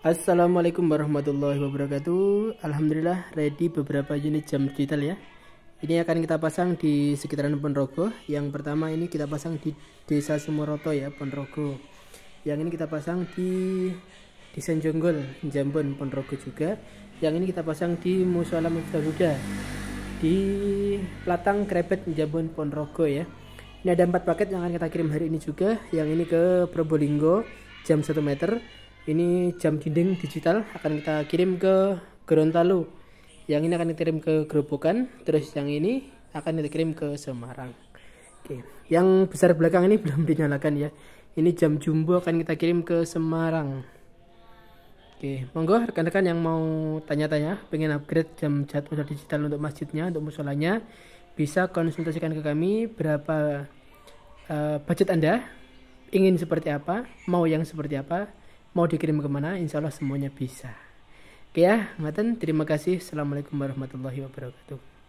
Assalamualaikum warahmatullahi wabarakatuh Alhamdulillah ready beberapa unit jam digital ya Ini akan kita pasang di sekitaran Ponorogo Yang pertama ini kita pasang di desa Sumoroto ya Ponorogo Yang ini kita pasang di Desa Jonggol Jambon Ponorogo juga Yang ini kita pasang di Musola Mujtahuda Di Platang Krebet Jambon Ponorogo ya Ini ada empat paket yang akan kita kirim hari ini juga Yang ini ke Probolinggo jam 1 meter ini jam dinding digital akan kita kirim ke Gorontalo yang ini akan dikirim ke Gerobokan terus yang ini akan dikirim ke Semarang oke yang besar belakang ini belum dinyalakan ya ini jam jumbo akan kita kirim ke Semarang oke monggo rekan-rekan yang mau tanya-tanya pengen upgrade jam jadwal digital untuk masjidnya untuk musolanya bisa konsultasikan ke kami berapa uh, budget anda ingin seperti apa mau yang seperti apa mau dikirim kemana insya Allah semuanya bisa oke ya Maten, terima kasih assalamualaikum warahmatullahi wabarakatuh